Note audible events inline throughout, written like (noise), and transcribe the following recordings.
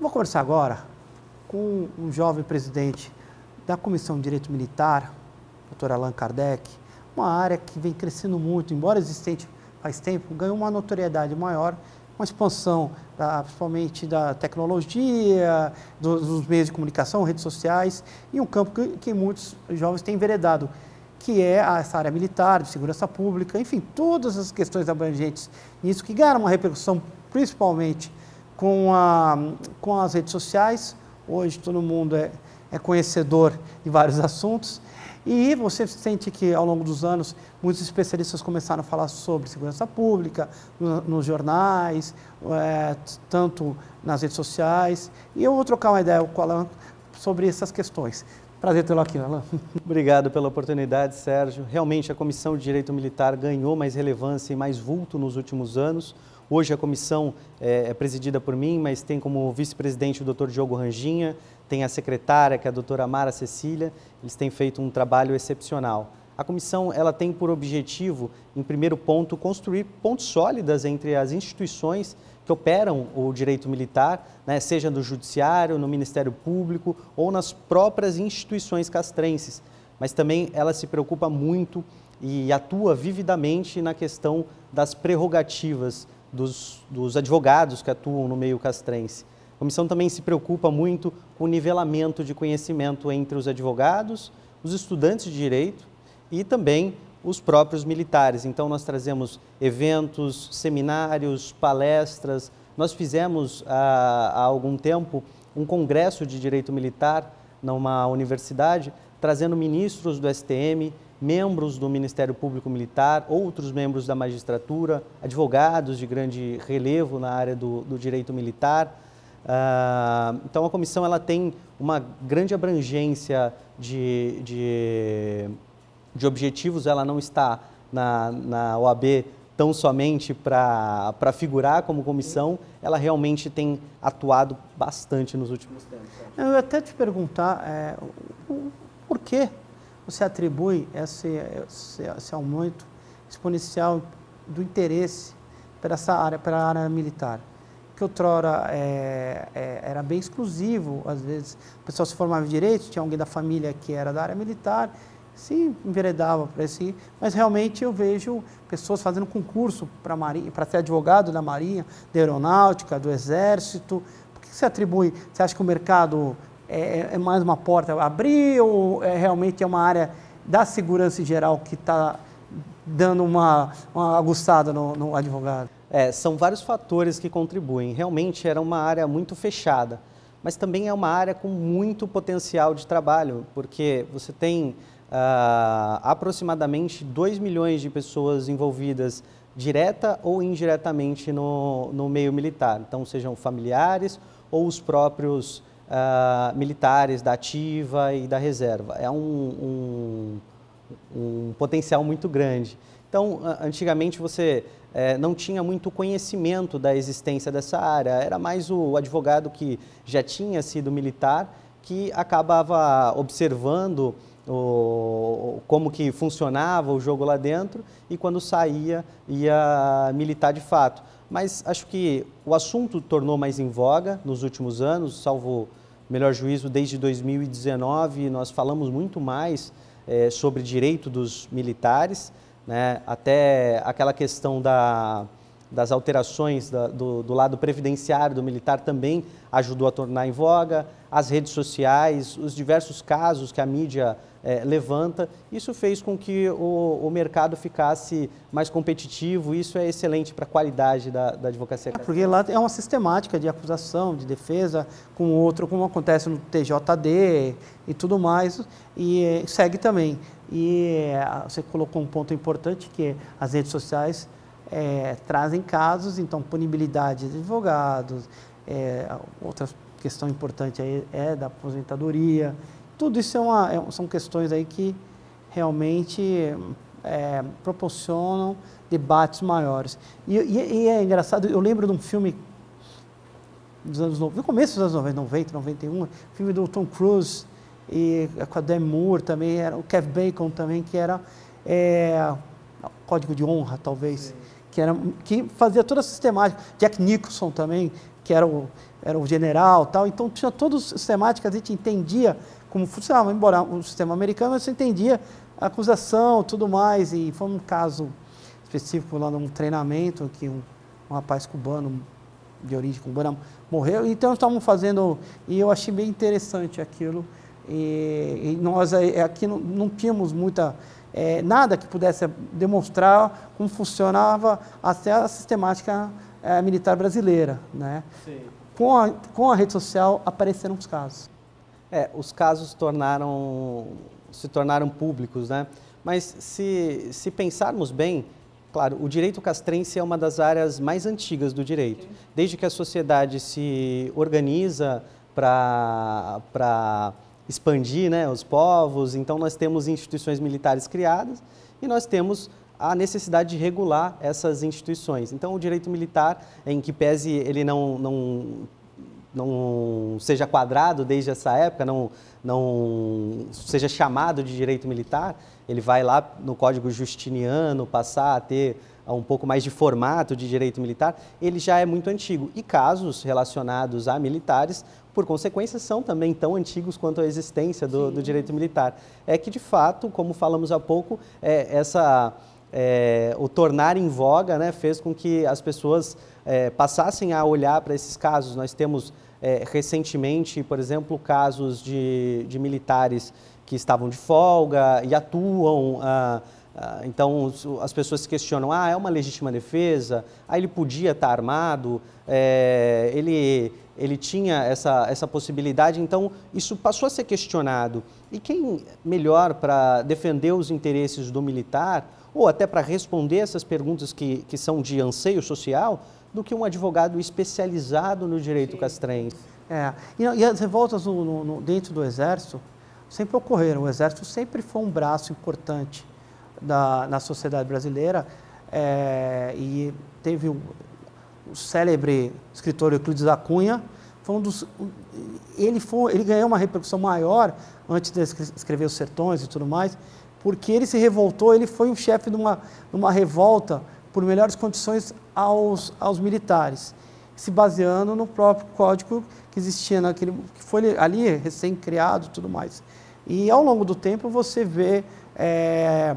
Vou conversar agora com um jovem presidente da Comissão de Direito Militar, doutor Allan Kardec, uma área que vem crescendo muito, embora existente faz tempo, ganhou uma notoriedade maior, uma expansão da, principalmente da tecnologia, dos, dos, meios de comunicação, redes sociais, e um campo que, que muitos jovens têm enveredado, que é essa área militar, de segurança pública, enfim, todas as questões abrangentes nisso, que ganharam uma repercussão principalmente com, a, com as redes sociais. Hoje todo mundo é, é conhecedor de vários (laughs) assuntos. E você sente que ao longo dos anos muitos especialistas começaram a falar sobre segurança pública, no, nos jornais, é, tanto nas redes sociais. E eu vou trocar uma ideia com o Alan sobre essas questões. Prazer tê-lo aqui, Alan. (laughs) Obrigado pela oportunidade, Sérgio. Realmente a Comissão de Direito Militar ganhou mais relevância e mais vulto nos últimos anos. Hoje a comissão é, é, presidida por mim, mas tem como vice-presidente o doutor Diogo Ranginha, tem a secretária, que é a doutora Mara Cecília. Eles têm feito um trabalho excepcional. A comissão ela tem por objetivo, em primeiro ponto, construir pontes sólidas entre as instituições que operam o direito militar, né, seja no judiciário, no Ministério Público ou nas próprias instituições castrenses. Mas também ela se preocupa muito e atua vividamente na questão das prerrogativas dos, dos advogados que atuam no meio castrense. A comissão também se preocupa muito com o nivelamento de conhecimento entre os advogados, os estudantes de direito e também os próprios militares. Então, nós trazemos eventos, seminários, palestras. Nós fizemos há, ah, há, algum tempo um congresso de direito militar numa universidade, trazendo ministros do STM, membros do Ministério Público Militar, outros membros da magistratura, advogados de grande relevo na área do, do direito militar. Uh, então, a comissão ela tem uma grande abrangência de, de, de objetivos, ela não está na, na OAB tão somente para figurar como comissão, ela realmente tem atuado bastante nos últimos tempos. Eu ia até te perguntar é, o, você atribui esse, esse, esse aumento exponencial do interesse para essa área, para a área militar, que outrora é, é, era bem exclusivo, às vezes o pessoal se formava em direito, tinha alguém da família que era da área militar, se enveredava para esse, mas realmente eu vejo pessoas fazendo concurso para marinha, para ser advogado da marinha, da aeronáutica, do exército. Por que você atribui? Você acha que o mercado é, é mais uma porta abrir ou é, realmente é uma área da segurança em geral que está dando uma, uma aguçada no, no advogado? É, são vários fatores que contribuem. Realmente era uma área muito fechada, mas também é uma área com muito potencial de trabalho, porque você tem ah, aproximadamente 2 milhões de pessoas envolvidas direta ou indiretamente no, no meio militar. Então, sejam familiares ou os próprios uh, militares da ativa e da reserva. É um, um, um potencial muito grande. Então, antigamente você é, não tinha muito conhecimento da existência dessa área, era mais o advogado que já tinha sido militar que acabava observando o, como que funcionava o jogo lá dentro e quando saía ia militar de fato. Mas acho que o assunto tornou mais em voga nos últimos anos, salvo melhor juízo desde 2019. Nós falamos muito mais é, sobre direito dos militares, né? até aquela questão da, das alterações da, do, do, lado previdenciário do militar também ajudou a tornar em voga, as redes sociais, os diversos casos que a mídia é, levanta. Isso fez com que o, o, mercado ficasse mais competitivo, isso é excelente para a qualidade da, da advocacia. É, porque lá é uma sistemática de acusação, de defesa, com outro, como acontece no TJD e tudo mais, e segue também. E é, você colocou um ponto importante que as redes sociais é, trazem casos, então punibilidade de advogados, é, outra questão importante aí é da aposentadoria. Tudo isso é uma, é são questões aí que realmente é, proporcionam debates maiores. E, e, e, é engraçado, eu lembro de um filme dos anos no começo dos anos 90, 90, 91, filme do Tom Cruise e com a Demi Moore também, era, o Kev Bacon também, que era é, Código de Honra, talvez, que, era, que fazia toda a sistemática. Jack Nicholson também, que era o, era o general tal. Então tinha todas as sistemáticas, a gente entendia como funcionava, embora o sistema americano, você entendia a acusação tudo mais. E foi um caso específico lá num treinamento que um, um rapaz cubano, de origem cubana, morreu. Então estavam fazendo, e eu achei bem interessante aquilo. E, e nós eh, eh, aqui não, não tínhamos muita. É, nada que pudesse demonstrar como funcionava até a sistemática é, militar brasileira. Né? Sim. Com, a, com a rede social apareceram os casos. É, os casos tornaram, se tornaram públicos, né? Mas se, se pensarmos bem, claro, o direito castrense é uma das áreas mais antigas do direito. Desde que a sociedade se organiza para expandir né, os povos, então nós temos instituições militares criadas e nós temos a necessidade de regular essas instituições. Então, o direito militar, em que pese ele não, não não seja quadrado desde essa época, não, não seja chamado de direito militar, ele vai lá no Código Justiniano passar a ter um pouco mais de formato de direito militar, ele já é muito antigo. E casos relacionados a militares, por consequência, são também tão antigos quanto a existência do, do direito militar. É que, de fato, como falamos há pouco, é, essa é, o tornar em voga né, fez com que as pessoas é, passassem a olhar para esses casos. Nós temos é, recentemente, por exemplo, casos de, de, militares que estavam de folga e atuam. Ah, ah, então as pessoas se questionam: ah, é uma legítima defesa? Ah, ele podia estar tá armado? É, ele ele tinha essa, essa possibilidade, então isso passou a ser questionado. E quem melhor para defender os interesses do militar, ou até para responder essas perguntas que, que são de anseio social, do que um advogado especializado no direito Sim. castrense? É, e, e as revoltas no, no, no, dentro do Exército sempre ocorreram. O Exército sempre foi um braço importante da, na sociedade brasileira é, e teve um o célebre escritor Euclides da Cunha, foi um dos, ele, foi, ele ganhou uma repercussão maior antes de escrever Os Sertões e tudo mais, porque ele se revoltou, ele foi o chefe de uma, de uma revolta por melhores condições aos, aos militares, se baseando no próprio código que existia naquele, que foi ali recém-criado e tudo mais. E ao longo do tempo você vê é,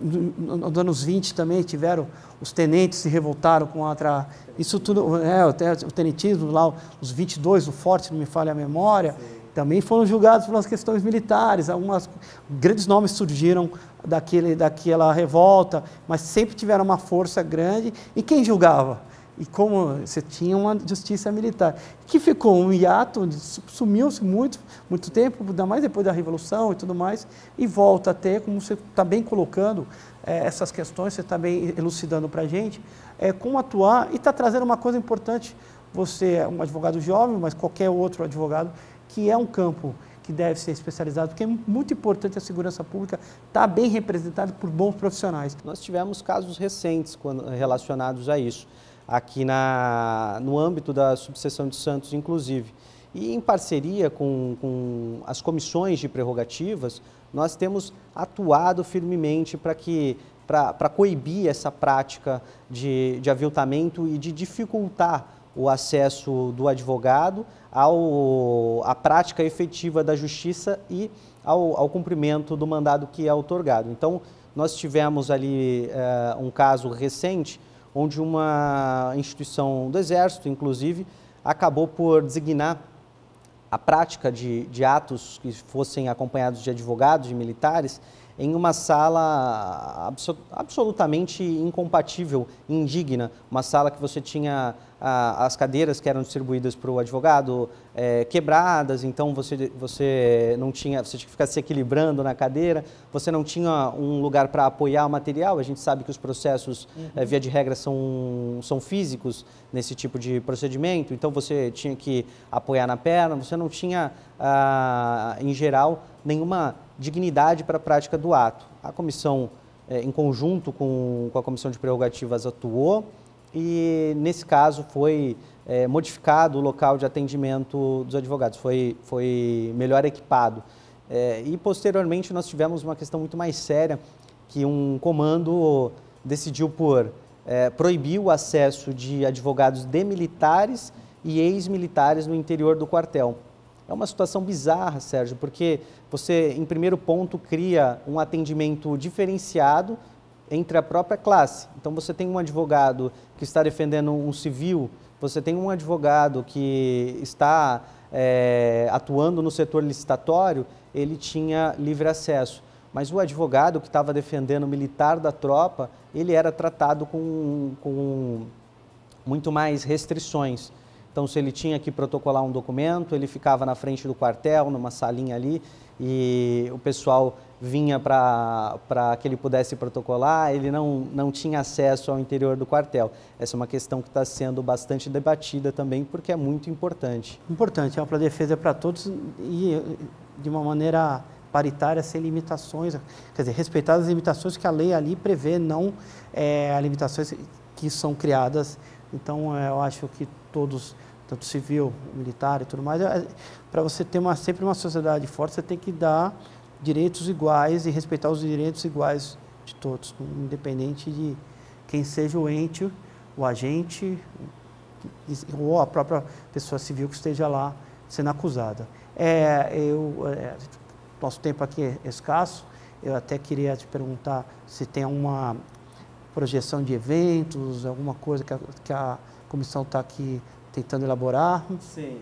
nos anos 20 também tiveram os tenentes se revoltaram contra isso tudo, é, o tenentismo lá, os 22, o forte, não me falha a memória, Sim. também foram julgados pelas questões militares, algumas grandes nomes surgiram daquele, daquela revolta, mas sempre tiveram uma força grande, e quem julgava? E como você tinha uma justiça militar, que ficou um hiato, sumiu-se muito, muito tempo, ainda mais depois da Revolução e tudo mais, e volta a ter, como você está bem colocando é, essas questões, você está bem elucidando para a gente, é, como atuar e está trazendo uma coisa importante. Você é um advogado jovem, mas qualquer outro advogado, que é um campo que deve ser especializado, porque é muito importante a segurança pública estar tá bem representada por bons profissionais. Nós tivemos casos recentes quando, relacionados a isso aqui na, no âmbito da subseção de Santos, inclusive. E em parceria com, com as comissões de prerrogativas, nós temos atuado firmemente para que para coibir essa prática de, de aviltamento e de dificultar o acesso do advogado ao, à prática efetiva da justiça e ao, ao cumprimento do mandado que é otorgado. Então, nós tivemos ali eh, um caso recente onde uma instituição do Exército, inclusive, acabou por designar a prática de, de atos que fossem acompanhados de advogados e militares em uma sala absolutamente incompatível, indigna, uma sala que você tinha as cadeiras que eram distribuídas para o advogado é, quebradas, então você, você não tinha, você tinha que ficar se equilibrando na cadeira, você não tinha um lugar para apoiar o material. A gente sabe que os processos, uhum. é, via de regra, são, são físicos nesse tipo de procedimento, então você tinha que apoiar na perna, você não tinha, ah, em geral, nenhuma dignidade para a prática do ato. A comissão, é, em conjunto com, com a Comissão de Prerrogativas, atuou e nesse caso foi é, modificado o local de atendimento dos advogados, foi, foi melhor equipado. É, e posteriormente nós tivemos uma questão muito mais séria, que um comando decidiu por é, proibir o acesso de advogados de militares e ex-militares no interior do quartel. É uma situação bizarra, Sérgio, porque você, em primeiro ponto, cria um atendimento diferenciado entre a própria classe. Então você tem um advogado que está defendendo um civil, você tem um advogado que está é, atuando no setor licitatório, ele tinha livre acesso. Mas o advogado que estava defendendo o militar da tropa, ele era tratado com, com muito mais restrições. Então, se ele tinha que protocolar um documento, ele ficava na frente do quartel, numa salinha ali, e o pessoal vinha para que ele pudesse protocolar, ele não, não tinha acesso ao interior do quartel. Essa é uma questão que está sendo bastante debatida também, porque é muito importante. Importante, é ampla defesa para todos e de uma maneira paritária, sem limitações, quer dizer, respeitadas as limitações que a lei ali prevê, não é, limitações que são criadas. Então, eh, eu acho que todos, tanto civil, militar e tudo mais, é, para você ter uma, sempre uma sociedade forte, você tem que dar direitos iguais e respeitar os direitos iguais de todos, independente de quem seja o ente, o agente ou a própria pessoa civil que esteja lá sendo acusada. É, eu, é, nosso tempo aqui é escasso, eu até queria te perguntar se tem uma projeção de eventos, alguma coisa que a, que a comissão está aqui tentando elaborar. Sim.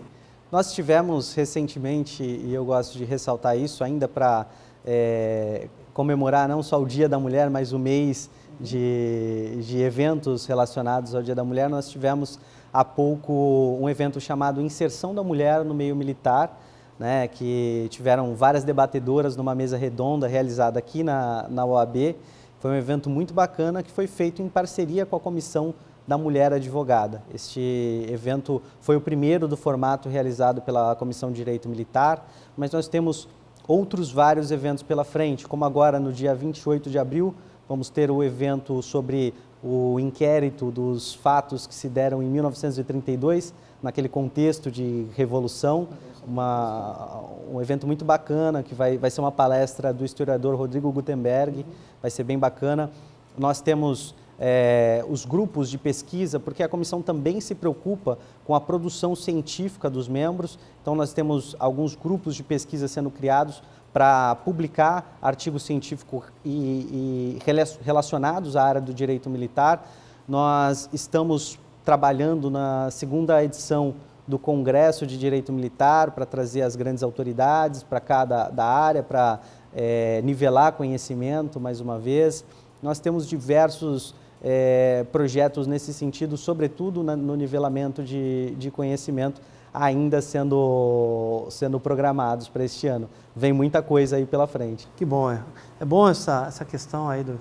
Nós tivemos recentemente, e eu gosto de ressaltar isso ainda para é, comemorar não só o Dia da Mulher, mas o mês de, de eventos relacionados ao Dia da Mulher, nós tivemos há pouco um evento chamado Inserção da Mulher no Meio Militar, né, que tiveram várias debatedoras numa mesa redonda realizada aqui na, na OAB. Foi um evento muito bacana que foi feito em parceria com a Comissão da Mulher Advogada. Este evento foi o primeiro do formato realizado pela Comissão de Direito Militar, mas nós temos outros vários eventos pela frente, como agora no dia 28 de abril, vamos ter o evento sobre o inquérito dos fatos que se deram em 1932, naquele contexto de revolução, uma, um evento muito bacana, que vai, vai ser uma palestra do historiador Rodrigo Gutenberg, vai ser bem bacana. Nós temos é, os grupos de pesquisa, porque a comissão também se preocupa com a produção científica dos membros. Então, nós temos alguns grupos de pesquisa sendo criados para publicar artigos científicos e, e relacionados à área do direito militar. Nós estamos trabalhando na segunda edição do Congresso de Direito Militar para trazer as grandes autoridades para cada da área, para é, nivelar conhecimento mais uma vez. Nós temos diversos é, projetos nesse sentido, sobretudo na, no nivelamento de, de conhecimento, ainda sendo, sendo programados para este ano. Vem muita coisa aí pela frente. Que bom, é, é bom essa, essa questão aí do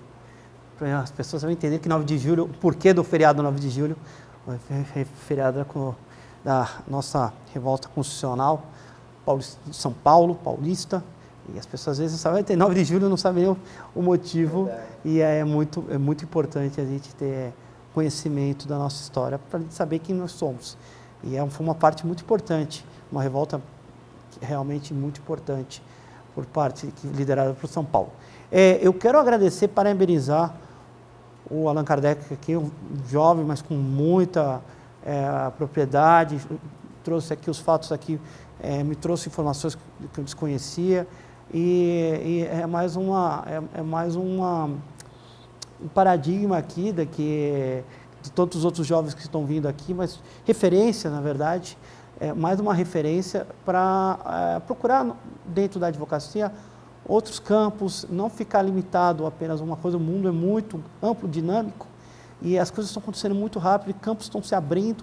para as pessoas vão entender que 9 de julho, o porquê do feriado 9 de julho, feriado é com, da nossa revolta constitucional de São Paulo, paulista, e as pessoas às vezes sabem, 9 de julho não sabem nem o, motivo. E é, é muito, é muito importante a gente ter conhecimento da nossa história para saber quem nós somos. E é, foi uma parte muito importante, uma revolta realmente muito importante por parte liderada por São Paulo. É, eu quero agradecer, parabenizar o Allan Kardec aqui, um jovem, mas com muita é, propriedade, trouxe aqui os fatos aqui, é, me trouxe informações que eu desconhecia. E, e é mais uma é, é mais uma um paradigma aqui da de todos os outros jovens que estão vindo aqui, mas referência, na verdade, é mais uma referência para é, procurar dentro da advocacia outros campos, não ficar limitado a apenas uma coisa. O mundo é muito amplo, dinâmico e as coisas estão acontecendo muito rápido, e campos estão se abrindo,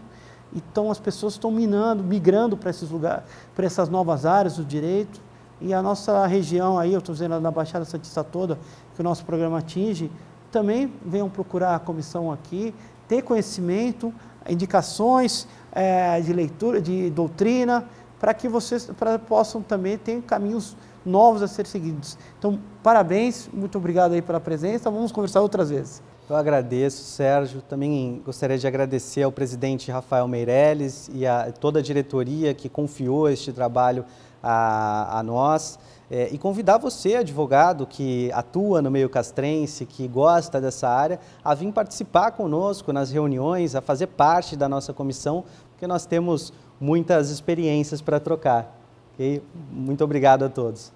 então as pessoas estão minando, migrando para esses lugares, para essas novas áreas do direito. E a nossa região aí, eu estou dizendo na Baixada Santista toda, que o nosso programa atinge, também venham procurar a comissão aqui, ter conhecimento, indicações é, de leitura, de doutrina, para que vocês pra, possam também ter caminhos novos a ser seguidos. Então, parabéns, muito obrigado aí pela presença, vamos conversar outras vezes. Eu agradeço, Sérgio. Também gostaria de agradecer ao presidente Rafael Meirelles e a toda a diretoria que confiou este trabalho a, a nós. É, e convidar você, advogado que atua no meio castrense, que gosta dessa área, a vir participar conosco nas reuniões, a fazer parte da nossa comissão, porque nós temos muitas experiências para trocar. Okay? Muito obrigado a todos.